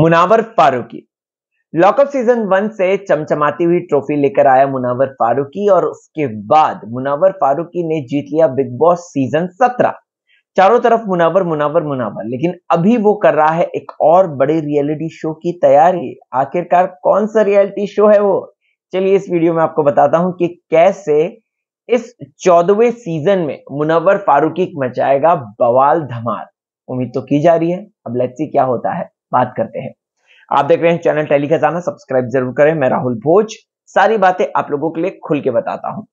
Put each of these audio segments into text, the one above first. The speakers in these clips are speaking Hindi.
Munawar Faruqui Lock Upp season one से चमचमाती हुई ट्रॉफी लेकर आया मुनावर फारूकी और उसके बाद मुनावर फारूकी ने जीत लिया बिग बॉस सीजन सत्रह चारों तरफ मुनावर मुनावर मुनावर लेकिन अभी वो कर रहा है एक और बड़े रियलिटी शो की तैयारी आखिरकार कौन सा रियलिटी शो है वो चलिए इस वीडियो में आपको बताता हूं कि कैसे इस चौदहवें सीजन में मुनावर फारूकी मचाएगा बवाल धमाल उम्मीद तो की जा रही है अब लेट्स सी क्या होता है बात करते हैं आप देख रहे हैं चैनल टेली खजाना सब्सक्राइब जरूर करें मैं राहुल भोज सारी बातें आप लोगों के लिए खुल के बताता हूं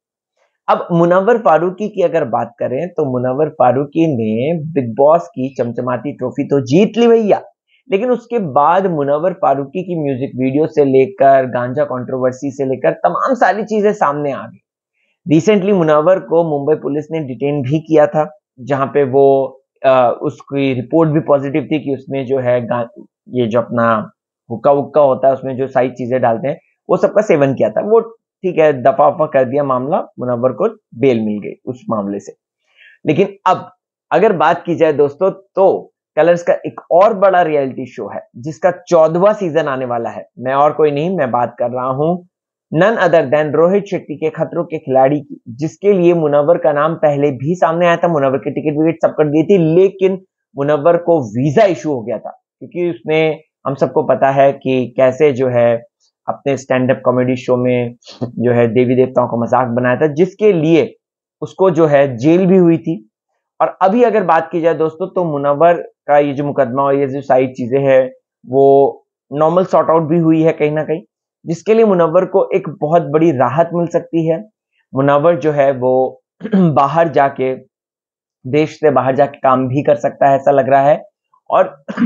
अब मुनावर फारूकी की अगर बात करें तो मुनावर फारूकी ने बिग बॉस की चमचमाती ट्रॉफी तो जीत ली भैया लेकिन उसके बाद मुनावर फारूकी की म्यूजिक वीडियो से लेकर गांजा कंट्रोवर्सी से लेकर तमाम सारी चीजें सामने आ गई रिसेंटली मुनावर को मुंबई पुलिस ने डिटेन भी किया था जहां पे वो उसकी रिपोर्ट भी पॉजिटिव थी कि उसमें जो है ये जो अपना हुक्का हुक्का होता है उसमें जो सारी चीजें डालते हैं वो सबका सेवन किया था वो ठीक है दफा वफा कर दिया मामला मुनवर को बेल मिल गई उस मामले से लेकिन अब अगर बात की जाए दोस्तों तो कलर्स का एक और बड़ा रियलिटी शो है जिसका चौदवा सीजन आने वाला है मैं और कोई नहीं मैं बात कर रहा हूं none other than Rohit Shetty के खतरों के खिलाड़ी की जिसके लिए मुनवर का नाम पहले भी सामने आया था मुनवर की टिकट विकेट सब कर दी थी लेकिन मुनवर को वीजा इशू हो गया था क्योंकि उसने हम सबको पता है कि कैसे जो है अपने स्टैंड अप कॉमेडी शो में जो है देवी देवताओं का मजाक बनाया था जिसके लिए उसको जो है जेल भी हुई थी और अभी अगर बात की जाए दोस्तों तो मुनवर का ये जो मुकदमा और ये जो सारी चीजें हैं वो नॉर्मल सॉर्ट आउट भी हुई है कहीं ना कहीं जिसके लिए मुनवर को एक बहुत बड़ी राहत मिल सकती है मुनवर जो है वो बाहर जाके देश से बाहर जाके काम भी कर सकता है ऐसा लग रहा है और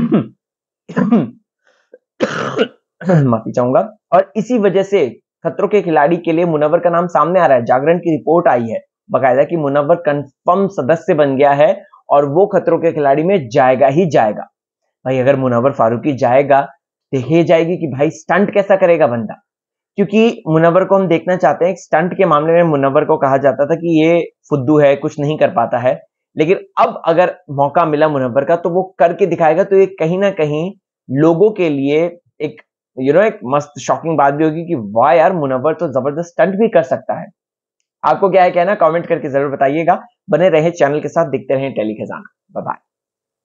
माफी चाहूंगा और इसी वजह से खतरों के खिलाड़ी के लिए मुनवर का नाम सामने आ रहा है जागरण की रिपोर्ट आई है बकायदा कि मुनवर कंफर्म सदस्य बन गया है और वो खतरों के खिलाड़ी में जाएगा ही जाएगा भाई अगर मुनवर फारूकी जाएगा दहेज तो जाएगी कि भाई स्टंट कैसा करेगा बंदा क्योंकि मुनवर को हम देखना चाहते हैं स्टंट के मामले में मुनवर को कहा जाता था कि ये फुद्दू है कुछ नहीं कर पाता है लेकिन अब अगर मौका मिला मुनवर का तो वो करके दिखाएगा तो ये कहीं ना कहीं लोगों के लिए एक यू you नो know, एक मस्त शॉकिंग बात भी होगी कि वाह यार मुनवर तो जबरदस्त स्टंट भी कर सकता है आपको क्या है कहना कमेंट करके जरूर बताइएगा बने रहे चैनल के साथ दिखते रहे टेली खजाना बाय